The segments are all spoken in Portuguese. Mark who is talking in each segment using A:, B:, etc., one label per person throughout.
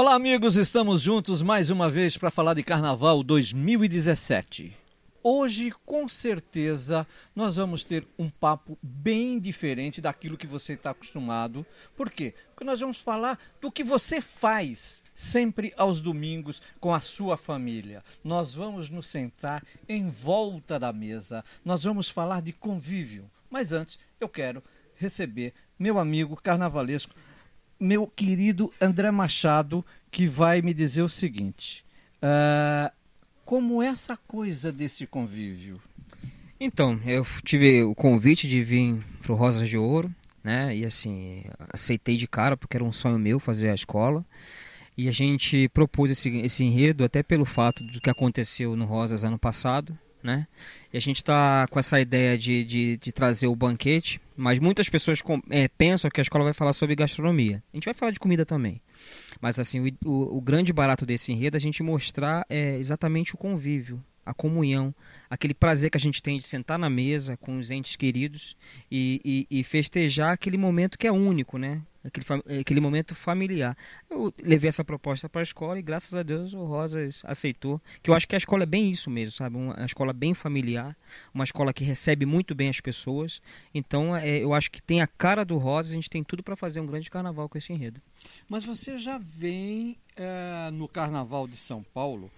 A: Olá, amigos, estamos juntos mais uma vez para falar de Carnaval 2017. Hoje, com certeza, nós vamos ter um papo bem diferente daquilo que você está acostumado. Por quê? Porque nós vamos falar do que você faz sempre aos domingos com a sua família. Nós vamos nos sentar em volta da mesa, nós vamos falar de convívio. Mas antes, eu quero receber meu amigo carnavalesco meu querido André Machado, que vai me dizer o seguinte: uh, como é essa coisa desse convívio?
B: Então, eu tive o convite de vir para o Rosas de Ouro, né? E assim, aceitei de cara, porque era um sonho meu fazer a escola. E a gente propôs esse, esse enredo até pelo fato do que aconteceu no Rosas ano passado, né? E a gente está com essa ideia de, de, de, trazer o banquete, mas muitas pessoas com, é, pensam que a escola vai falar sobre gastronomia. A gente vai falar de comida também. Mas assim, o, o, o grande barato desse enredo é a gente mostrar é, exatamente o convívio, a comunhão, aquele prazer que a gente tem de sentar na mesa com os entes queridos e, e, e festejar aquele momento que é único, né? Aquele, aquele momento familiar. Eu levei essa proposta para a escola e graças a Deus o Rosas aceitou. Que eu acho que a escola é bem isso mesmo, sabe? Uma escola bem familiar, uma escola que recebe muito bem as pessoas. Então é, eu acho que tem a cara do Rosas, a gente tem tudo para fazer um grande carnaval com esse enredo.
A: Mas você já vem é, no Carnaval de São Paulo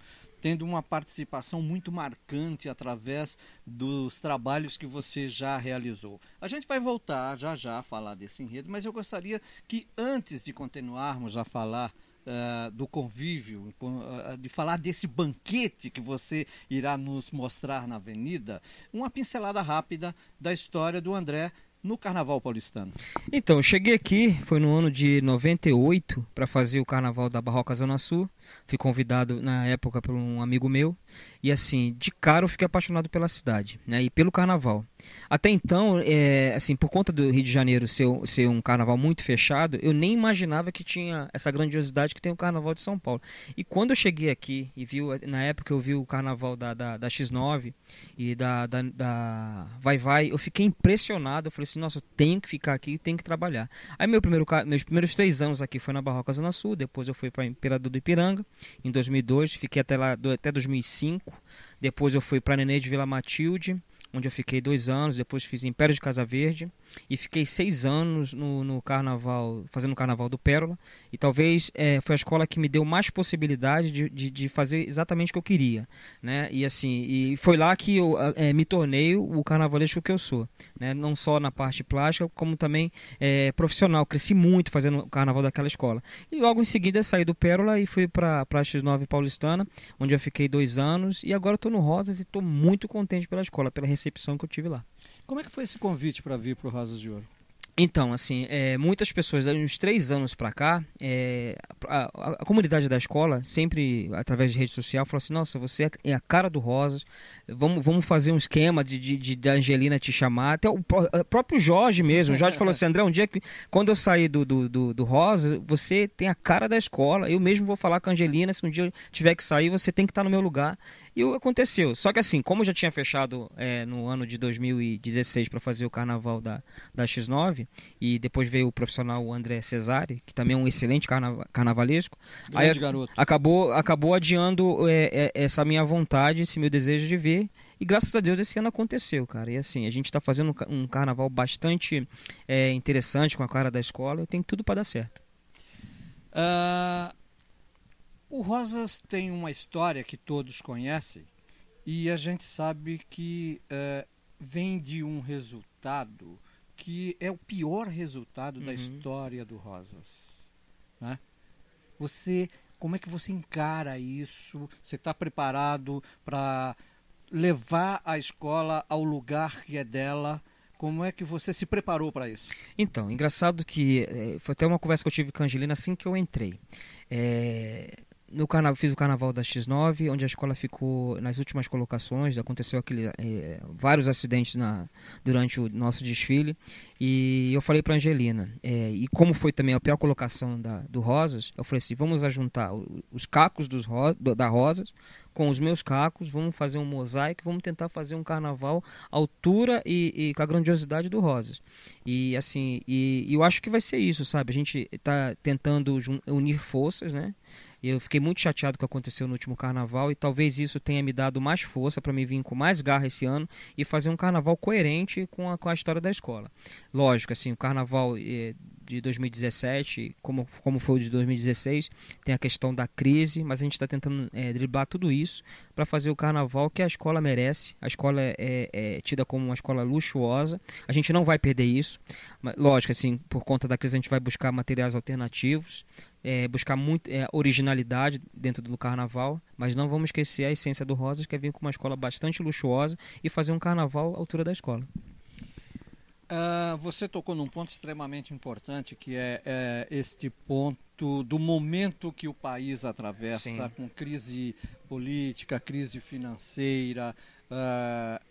A: tendo uma participação muito marcante através dos trabalhos que você já realizou. A gente vai voltar já já a falar desse enredo, mas eu gostaria que antes de continuarmos a falar Uh, do convívio, uh, de falar desse banquete que você irá nos mostrar na Avenida, uma pincelada rápida da história do André no Carnaval Paulistano.
B: Então, eu cheguei aqui, foi no ano de 98, para fazer o Carnaval da Barroca Zona Sul. Fui convidado na época por um amigo meu e assim, de cara eu fiquei apaixonado pela cidade, né? E pelo carnaval. Até então, é, assim, por conta do Rio de Janeiro ser, ser um carnaval muito fechado, eu nem imaginava que tinha essa grandiosidade que tem o carnaval de São Paulo. E quando eu cheguei aqui e vi, na época eu vi o carnaval da, da, da X9 e da, da, da, Vai Vai, eu fiquei impressionado. Eu falei assim, nossa, eu tenho que ficar aqui, tenho que trabalhar. Aí meu primeiro, meus primeiros três anos aqui foi na Barroca Zona Sul, depois eu fui para Imperador do Ipiranga, Ipiranga, em 2002, fiquei até lá até 2005. Depois eu fui para Nenê de Vila Matilde, onde eu fiquei dois anos. Depois fiz Império de Casa Verde e fiquei seis anos no, no carnaval, fazendo o carnaval do Pérola. E talvez é, foi a escola que me deu mais possibilidade de, de, de, fazer exatamente o que eu queria, né? E assim, e foi lá que eu é, me tornei o carnavalesco que eu sou, né? Não só na parte plástica, como também é, profissional. Cresci muito fazendo o carnaval daquela escola. E logo em seguida saí do Pérola e fui para a X9 Paulistana, onde eu fiquei dois anos. E agora estou no Rosas e estou muito contente pela escola, pela recepção que eu tive lá. Como é que foi esse convite para vir para o Rasas de Ouro? Então, assim, é, muitas pessoas, há uns três anos para cá, é, a, a, a, comunidade da escola, sempre através de rede social, falou assim: nossa, você é a cara do Rosas, vamos, vamos fazer um esquema de, de, de da Angelina te chamar. Até o, o próprio Jorge mesmo. O Jorge falou assim: André, um dia que, quando eu sair do, do, do, do Rosas, você tem a cara da escola, eu mesmo vou falar com a Angelina, se um dia eu tiver que sair, você tem que estar tá no meu lugar. E aconteceu. Só que assim, como eu já tinha fechado é, no ano de 2016 para fazer o carnaval da, da X9, e depois veio o profissional André Cesare, que também é um excelente carna, carnavalesco, aí garoto. acabou acabou adiando é, é, essa minha vontade, esse meu desejo de ver. E graças a Deus esse ano aconteceu, cara. E assim, a gente está fazendo um carnaval bastante é, interessante com a cara da escola. Tem tudo para dar certo.
A: Uh, o Rosas tem uma história que todos conhecem e a gente sabe que eh, vem de um resultado que é o pior resultado uhum. da história do Rosas. Né? Você, como é que você encara isso? Você está preparado para levar a escola ao lugar que é dela? Como é que você se preparou
B: para isso? Então, engraçado que eh, foi até uma conversa que eu tive com a Angelina assim que eu entrei. É, no carnaval, fiz o carnaval da X9, onde a escola ficou nas últimas colocações. Aconteceu aquele, é, vários acidentes na, durante o nosso desfile. E eu falei para Angelina, é, e como foi também a pior colocação da, do Rosas, eu falei assim: vamos juntar os cacos dos ro, da Rosas com os meus cacos, vamos fazer um mosaico, vamos tentar fazer um carnaval à altura e, e com a grandiosidade do Rosas. E assim, e, e eu acho que vai ser isso, sabe? A gente está tentando unir forças, né? Eu fiquei muito chateado com o que aconteceu no último carnaval e talvez isso tenha me dado mais força para me vir com mais garra esse ano e fazer um carnaval coerente com a, com a história da escola. Lógico, assim, o carnaval eh, de 2017, como, como foi o de 2016, tem a questão da crise, mas a gente está tentando eh, driblar tudo isso para fazer o carnaval que a escola merece. A escola é, é, é, tida como uma escola luxuosa, a gente não vai perder isso. Mas, lógico, assim, por conta da crise a gente vai buscar materiais alternativos, é, buscar muito é, originalidade dentro do carnaval, mas não vamos esquecer a essência do Rosas, que é vir com uma escola bastante luxuosa e fazer um carnaval à altura da escola.
A: Uh, você tocou num ponto extremamente importante, que é, é este ponto do momento que o país atravessa, Sim. com crise política, crise financeira. Uh,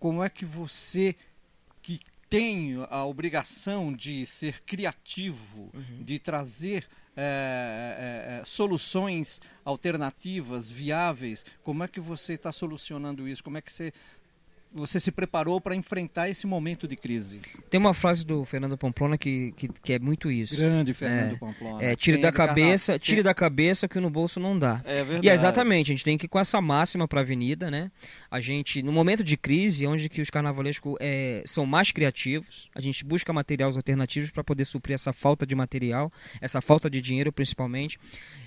A: como é que você, que tem a obrigação de ser criativo, uhum. de trazer é é, é, é, soluções alternativas, viáveis. Como é que você está solucionando isso? Como é que você você se preparou para enfrentar esse momento de crise?
B: Tem uma frase do Fernando Pamplona que, que, que é muito isso. Grande Fernando é, Pamplona. É, tire da tá cabeça, carna... tire da cabeça que no bolso não dá. É verdade. E é exatamente, a gente tem que ir com essa máxima para a avenida, né? A gente, no momento de crise, é onde que os carnavalescos é, são mais criativos, a gente busca materiais alternativos para poder suprir essa falta de material, essa falta de dinheiro principalmente.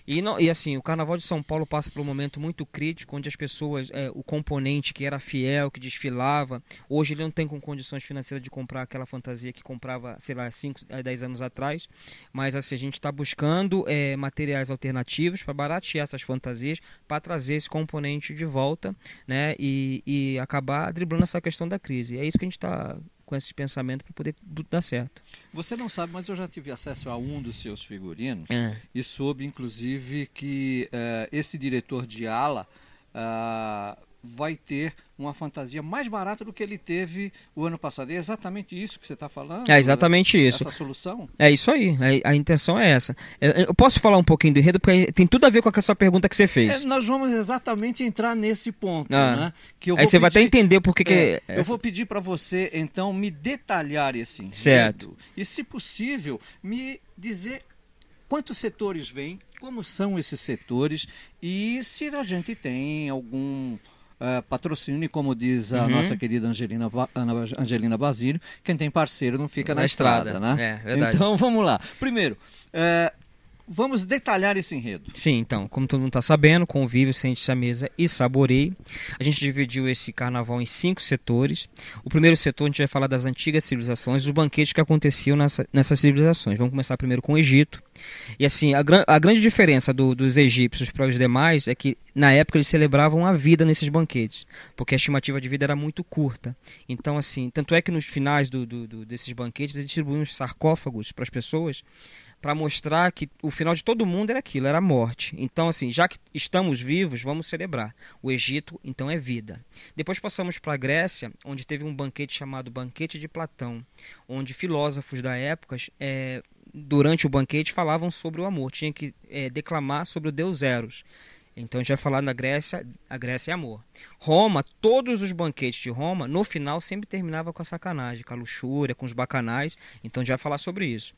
B: E, não, e assim, o Carnaval de São Paulo passa por um momento muito crítico, onde as pessoas, é, o componente que era fiel, que desfilava, hoje ele não tem com condições financeiras de comprar aquela fantasia que comprava, sei lá, 5, 10 é, anos atrás. Mas assim, a gente está buscando é, materiais alternativos para baratear essas fantasias, para trazer esse componente de volta né, e, e acabar driblando essa questão da crise. É isso que a gente está com esse pensamento para poder dar certo.
A: Você não sabe, mas eu já tive acesso a um dos seus figurinos é. e soube, inclusive, que uh, esse diretor de ala uh, vai ter uma fantasia mais barata do que ele teve o ano passado. É exatamente isso que você está falando? É exatamente isso. Essa solução?
B: É isso aí. A, é, a, intenção é essa. É, é, eu posso falar um pouquinho do enredo, porque tem tudo a ver com essa pergunta que você fez.
A: É, nós vamos exatamente entrar nesse ponto. Ah. Né?
B: Que aí você pedir, vai até entender por que. É, que... Eu vou
A: pedir para você, então, me detalhar esse enredo. Certo. E, se possível, me dizer quantos setores vêm, como são esses setores e se a gente tem algum uh, ah, patrocine, como diz a uhum. nossa querida Angelina, Ana, Angelina Basílio, quem tem parceiro não fica na, na estrada, estrada, né? É, verdade. Então vamos lá. Primeiro, uh, Vamos detalhar
B: esse enredo. Sim, então, como todo mundo está sabendo, convívio, sente-se à mesa e saboreio. A gente dividiu esse carnaval em cinco setores. O primeiro setor a gente vai falar das antigas civilizações, os banquetes que aconteciam nessa, nessas civilizações. Vamos começar primeiro com o Egito. E assim, a, gran, a grande diferença do, dos egípcios para os demais é que na época eles celebravam a vida nesses banquetes, porque a estimativa de vida era muito curta. Então, assim, tanto é que nos finais do, do, do desses banquetes eles distribuíam os sarcófagos para as pessoas para mostrar que o final de todo mundo era aquilo, era a morte. Então, assim, já que estamos vivos, vamos celebrar. O Egito, então, é vida. Depois passamos para a Grécia, onde teve um banquete chamado Banquete de Platão, onde filósofos da época é, durante o banquete falavam sobre o amor, tinha que é, declamar sobre o deus Eros. Então a gente vai falar da Grécia, a Grécia é amor. Roma, todos os banquetes de Roma, no final sempre terminava com a sacanagem, com a luxúria, com os bacanais. Então a gente vai falar sobre isso.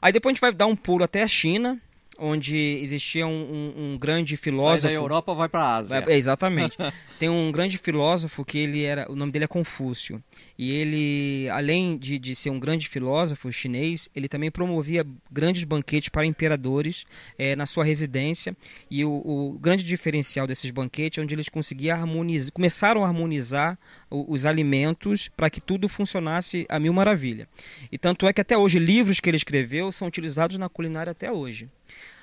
B: Aí depois a gente vai dar um pulo até a China, onde existia um, um, um grande filósofo. Sai da Europa vai para a Ásia. exatamente. Tem um grande filósofo que ele era, o nome dele é Confúcio. E ele, além de, de ser um grande filósofo chinês, ele também promovia grandes banquetes para imperadores é, na sua residência. E o, o, grande diferencial desses banquetes é onde eles conseguiam harmonizar, começaram a harmonizar o, os alimentos para que tudo funcionasse a mil maravilha. E tanto é que até hoje livros que ele escreveu são utilizados na culinária até hoje.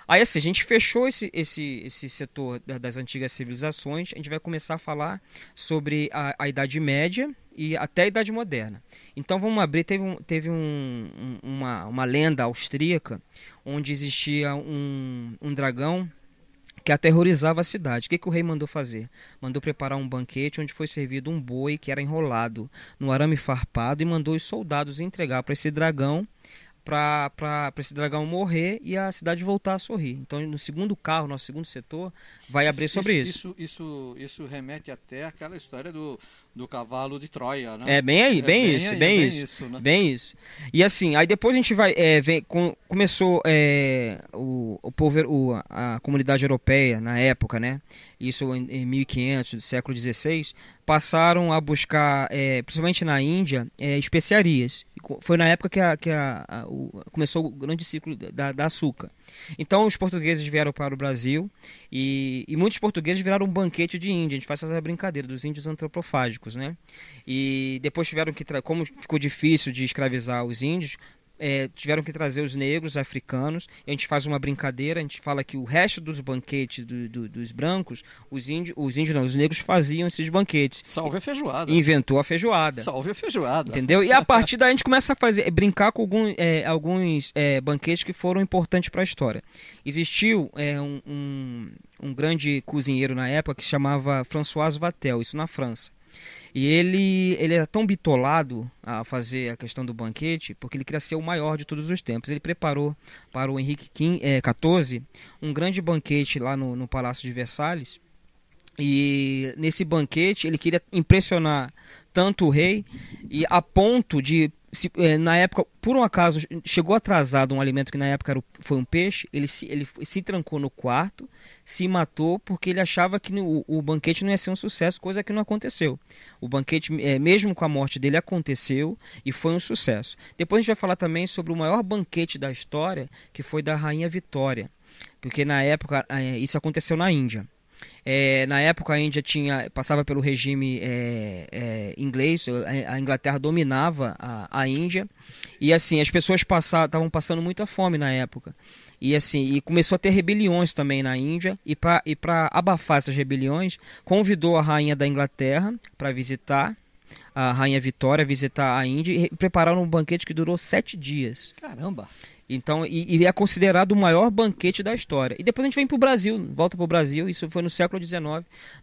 B: Aí assim, a gente fechou esse, esse, esse setor das antigas civilizações, a gente vai começar a falar sobre a, a Idade Média e até a Idade Moderna. Então vamos abrir, teve, um, teve um, uma, uma lenda austríaca onde existia um, um dragão que aterrorizava a cidade. O que, que o rei mandou fazer? Mandou preparar um banquete onde foi servido um boi que era enrolado no arame farpado e mandou os soldados entregar para esse dragão para esse dragão morrer e a cidade voltar a sorrir. Então, no segundo carro, nosso segundo setor, vai abrir isso, sobre isso,
A: isso. Isso, isso. remete até aquela história do, do cavalo de Troia, né? É bem aí, é bem, é, bem isso, aí, bem, é bem, isso, isso né? bem
B: isso. E assim, aí depois a gente vai é, vem com começou é, o, o povo, o, a comunidade europeia na época, né? Isso em, em 1500, século XVI, passaram a buscar, é, principalmente na Índia, é, especiarias. Foi na época que, a, que a, a, o, começou o grande ciclo da, da açúcar. Então os portugueses vieram para o Brasil e, e, muitos portugueses viraram um banquete de índia. A gente faz essa brincadeira dos índios antropofágicos, né? E depois tiveram que, como ficou difícil de escravizar os índios, é, tiveram que trazer os negros africanos. A gente faz uma brincadeira, a gente fala que o resto dos banquetes do, do, dos brancos, os índios, os índios não, os negros faziam esses banquetes. Salve a feijoada. Inventou a feijoada. Salve
A: a feijoada. Entendeu?
B: E a partir daí a gente começa a fazer, é, brincar com algum, é, alguns é, banquetes que foram importantes para a história. Existiu é, um, um, um grande cozinheiro na época que chamava François Vatel, isso na França. E ele, ele era tão bitolado a fazer a questão do banquete, porque ele queria ser o maior de todos os tempos. Ele preparou para o Henrique XIV é, um grande banquete lá no, no Palácio de Versalhes. E nesse banquete ele queria impressionar tanto o rei e a ponto de se, é, na época, por um acaso, chegou atrasado um alimento que na época era, foi um peixe, ele se, ele se trancou no quarto, se matou porque ele achava que no, o, banquete não ia ser um sucesso, coisa que não aconteceu. O banquete, é, mesmo com a morte dele, aconteceu e foi um sucesso. Depois a gente vai falar também sobre o maior banquete da história, que foi da Rainha Vitória. Porque na época, é, isso aconteceu na Índia. É, na época a Índia tinha passava pelo regime é, é, inglês, a Inglaterra dominava a, a Índia e assim as pessoas estavam passando muita fome na época e assim e começou a ter rebeliões também na Índia e para e abafar essas rebeliões convidou a rainha da Inglaterra para visitar a rainha Vitória visitar a Índia e prepararam um banquete que durou sete dias. Caramba! Então, e, e, é considerado o maior banquete da história. E depois a gente vem para o Brasil, volta para o Brasil, isso foi no século XIX,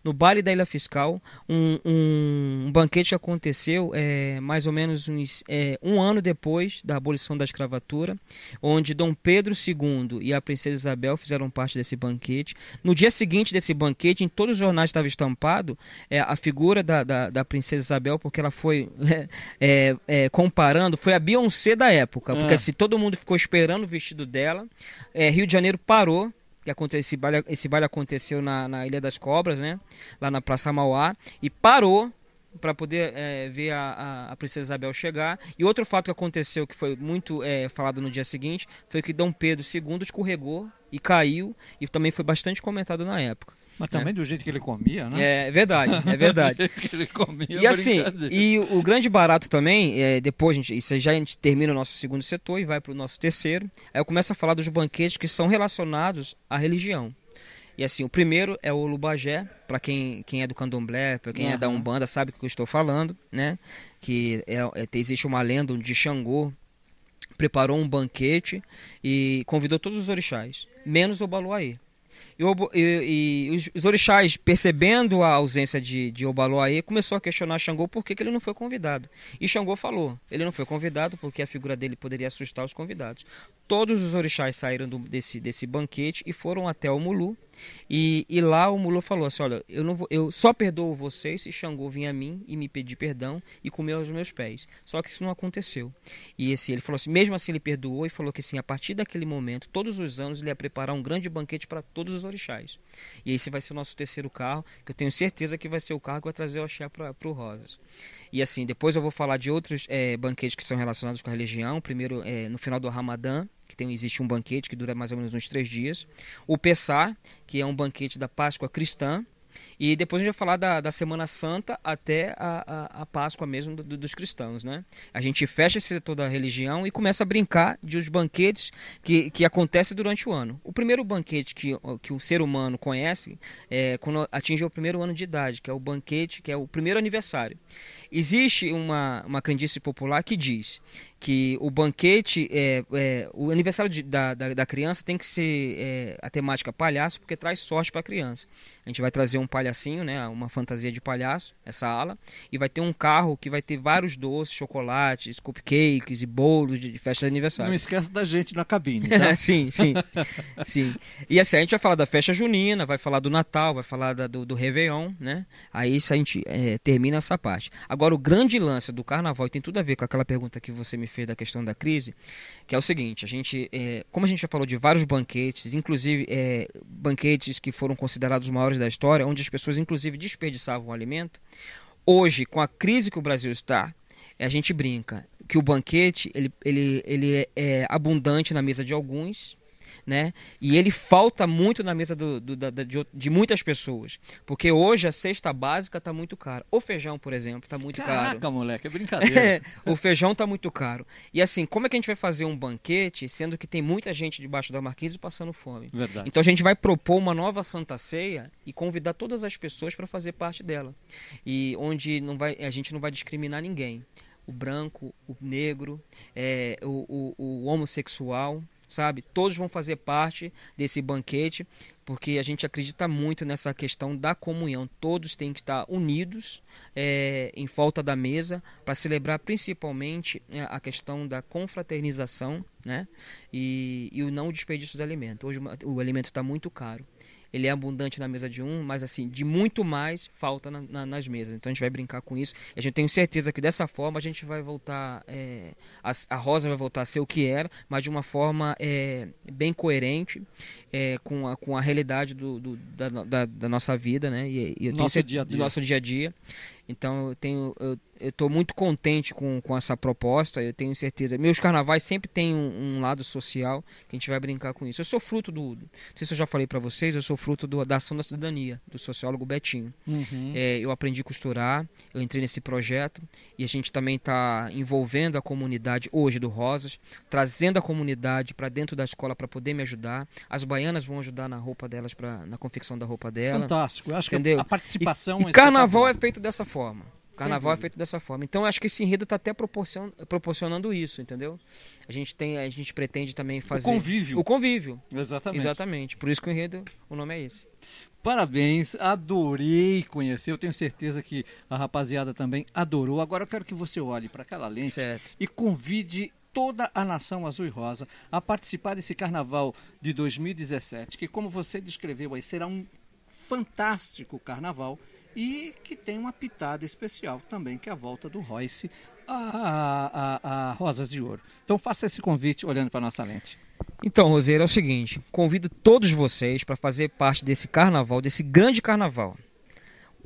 B: no baile da Ilha Fiscal, um, um, um banquete aconteceu é, mais ou menos uns, é, um ano depois da abolição da escravatura, onde Dom Pedro II e a Princesa Isabel fizeram parte desse banquete. No dia seguinte desse banquete, em todos os jornais estava estampado é, a figura da, da, da, Princesa Isabel, porque ela foi, é, é, comparando, foi a Beyoncé da época, porque é. se todo mundo ficou esperando o vestido dela. É, Rio de Janeiro parou. Que aconteceu, esse, baile, esse baile aconteceu na, na Ilha das Cobras, né? Lá na Praça Mauá. E parou para poder é, ver a, a, a, princesa Isabel chegar. E outro fato que aconteceu, que foi muito é, falado no dia seguinte, foi que Dom Pedro II escorregou e caiu, e também foi bastante comentado na época. Mas né? também é. do
A: jeito que ele comia, né? É, é verdade, é verdade. do jeito que ele comia, e assim, e
B: o grande barato também, é, depois, gente, isso já a gente termina o nosso segundo setor e vai para o nosso terceiro. Aí eu começo a falar dos banquetes que são relacionados à religião. E assim, o primeiro é o Lubagé, para quem, quem é do candomblé, para quem uhum. é da Umbanda, sabe o que eu estou falando, né? Que é, é, existe uma lenda de Xangô preparou um banquete e convidou todos os orixás, menos o Baluaí. E, e, e os, os, orixás, percebendo a ausência de, de aí, começou a questionar Xangô por que, que, ele não foi convidado. E Xangô falou, ele não foi convidado porque a figura dele poderia assustar os convidados. Todos os orixás saíram do, desse, desse banquete e foram até o Mulu, e, e lá o mulô falou assim: olha, eu, não vou, eu só perdoo vocês se Xangô vir a mim e me pedir perdão e comer os meus pés. Só que isso não aconteceu. E esse, ele falou assim: mesmo assim, ele perdoou e falou que assim, a partir daquele momento, todos os anos, ele ia preparar um grande banquete para todos os orixás. E esse vai ser o nosso terceiro carro, que eu tenho certeza que vai ser o carro que vai trazer o axé para o Rosas. E assim, depois eu vou falar de outros é, banquetes que são relacionados com a religião. Primeiro, é, no final do Ramadã, que tem, existe um banquete que dura mais ou menos uns três dias. O Pessar, que é um banquete da Páscoa cristã. E depois a gente vai falar da, da Semana Santa até a, a, a Páscoa mesmo do, do, dos cristãos, né? A gente fecha esse setor da religião e começa a brincar de os banquetes que, que acontecem durante o ano. O primeiro banquete que, que o ser humano conhece é quando atinge o primeiro ano de idade, que é o banquete, que é o primeiro aniversário. Existe uma, uma candice popular que diz que o banquete, é, é o aniversário de, da, da, da, criança tem que ser é, a temática palhaço, porque traz sorte para a criança. A gente vai trazer um palhacinho, né, uma fantasia de palhaço, essa ala, e vai ter um carro que vai ter vários doces, chocolates, cupcakes e bolos de, de festa de aniversário. Não esquece da gente na cabine, tá? sim, sim, sim. E assim, a gente vai falar da festa junina, vai falar do Natal, vai falar da, do, do Réveillon, né? Aí a gente é, termina essa parte. Agora, o grande lance do Carnaval, e tem tudo a ver com aquela pergunta que você me fez da questão da crise, que é o seguinte: a gente, é, como a gente já falou de vários banquetes, inclusive é, banquetes que foram considerados os maiores da história, onde as pessoas inclusive desperdiçavam o alimento, hoje com a crise que o Brasil está, a gente brinca que o banquete ele, ele, ele é, é abundante na mesa de alguns né? E ele falta muito na mesa do, do, da, de, de, muitas pessoas. Porque hoje a cesta básica está muito cara. O feijão, por exemplo, está muito Caraca, caro. Caraca, moleque, é brincadeira. o feijão está muito caro. E assim, como é que a gente vai fazer um banquete, sendo que tem muita gente debaixo da marquise passando fome? Verdade. Então a gente vai propor uma nova Santa Ceia e convidar todas as pessoas para fazer parte dela. E onde não vai, a gente não vai discriminar ninguém. O branco, o negro, é, o, o, o homossexual, sabe? Todos vão fazer parte desse banquete, porque a gente acredita muito nessa questão da comunhão. Todos têm que estar unidos é, em volta da mesa para celebrar principalmente né, a questão da confraternização né? e, e o não desperdício de alimento. Hoje o alimento está muito caro ele é abundante na mesa de um, mas assim, de muito mais falta na, na, nas mesas. Então a gente vai brincar com isso. a gente tem certeza que dessa forma a gente vai voltar. É, a, a, Rosa vai voltar a ser o que era, mas de uma forma é, bem coerente é, com, a, com a realidade do, do da, da, da, nossa vida, né? E, e nosso, dia -dia. nosso dia a dia. Então eu tenho. Eu eu estou muito contente com, com essa proposta, eu tenho certeza. Meus carnavais sempre têm um, um lado social, que a gente vai brincar com isso. Eu sou fruto do. Não sei se eu já falei para vocês, eu sou fruto do, da ação da cidadania, do sociólogo Betinho. Uhum. É, eu aprendi a costurar, eu entrei nesse projeto e a gente também está envolvendo a comunidade hoje do Rosas, trazendo a comunidade para dentro da escola para poder me ajudar. As baianas vão ajudar na roupa delas, pra, na confecção da roupa dela. Fantástico, eu acho entendeu? que a participação. E, e é carnaval é feito dessa forma. O carnaval é feito dessa forma. Então acho que esse enredo está até proporcion... proporcionando isso, entendeu? A gente tem, a gente pretende também fazer o convívio. O convívio. Exatamente. Exatamente. Por isso que o enredo,
A: o nome é esse. Parabéns, adorei conhecer. Eu tenho certeza que a rapaziada também adorou. Agora eu quero que você olhe para aquela lente certo. e convide toda a nação azul e rosa a participar desse carnaval de 2017, que como você descreveu aí, será um fantástico carnaval e que tem uma pitada especial também, que é a volta do Royce a, a, a Rosas de Ouro. Então faça
B: esse convite olhando para a nossa lente. Então, Roseiro, é o seguinte: convido todos vocês para fazer parte desse carnaval, desse grande carnaval.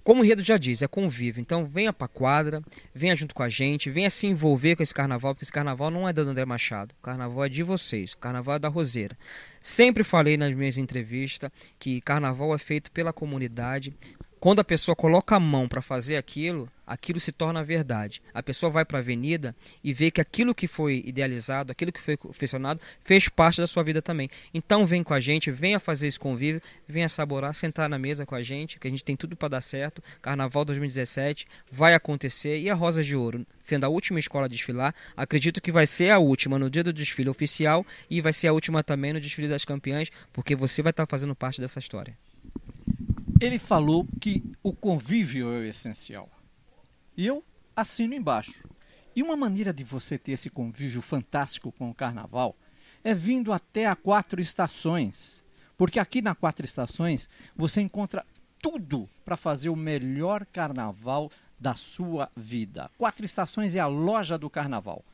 B: Como o Enredo já diz, é convívio. Então venha para a quadra, venha junto com a gente, venha se envolver com esse carnaval, porque esse carnaval não é do André Machado, o carnaval é de vocês, o carnaval é da Roseira. Sempre falei nas minhas entrevistas que carnaval é feito pela comunidade, quando a pessoa coloca a mão para fazer aquilo, aquilo se torna verdade. A pessoa vai para a avenida e vê que aquilo que foi idealizado, aquilo que foi confeccionado, fez parte da sua vida também. Então vem com a gente, venha fazer esse convívio, venha saborar, sentar na mesa com a gente, que a gente tem tudo para dar certo. Carnaval 2017 vai acontecer e a Rosa de Ouro, sendo a última escola a desfilar, acredito que vai ser a última no dia do desfile oficial e vai ser a última também no desfile das campeãs, porque você vai estar tá fazendo parte dessa história
A: ele falou que o convívio é o essencial. E eu assino embaixo. E uma maneira de você ter esse convívio fantástico com o carnaval é vindo até a Quatro Estações. Porque aqui na Quatro Estações você encontra tudo para fazer o melhor carnaval da sua vida. Quatro Estações é a loja do carnaval.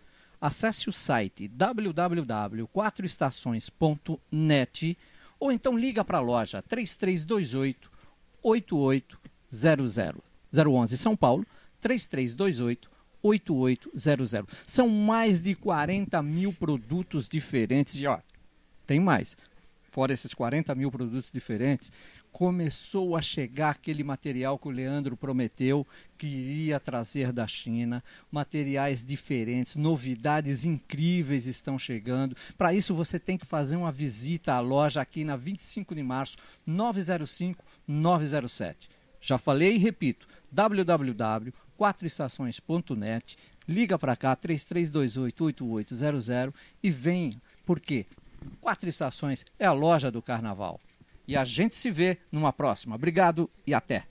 A: Acesse o site www.quatroestações.net ou então liga para a loja 3328 8800. 011 São Paulo 3328 8800. São mais de 40 mil produtos diferentes. E ó, tem mais. Fora esses 40 mil produtos diferentes, começou a chegar aquele material que o Leandro prometeu que iria trazer da China, materiais diferentes, novidades incríveis estão chegando. Para isso você tem que fazer uma visita à loja aqui na 25 de março, 905 907. Já falei e repito, www.quatroestações.net, liga para cá 3328 8800 e vem, porque Quatro Estações é a loja do carnaval e a
B: gente se vê numa próxima. Obrigado e até!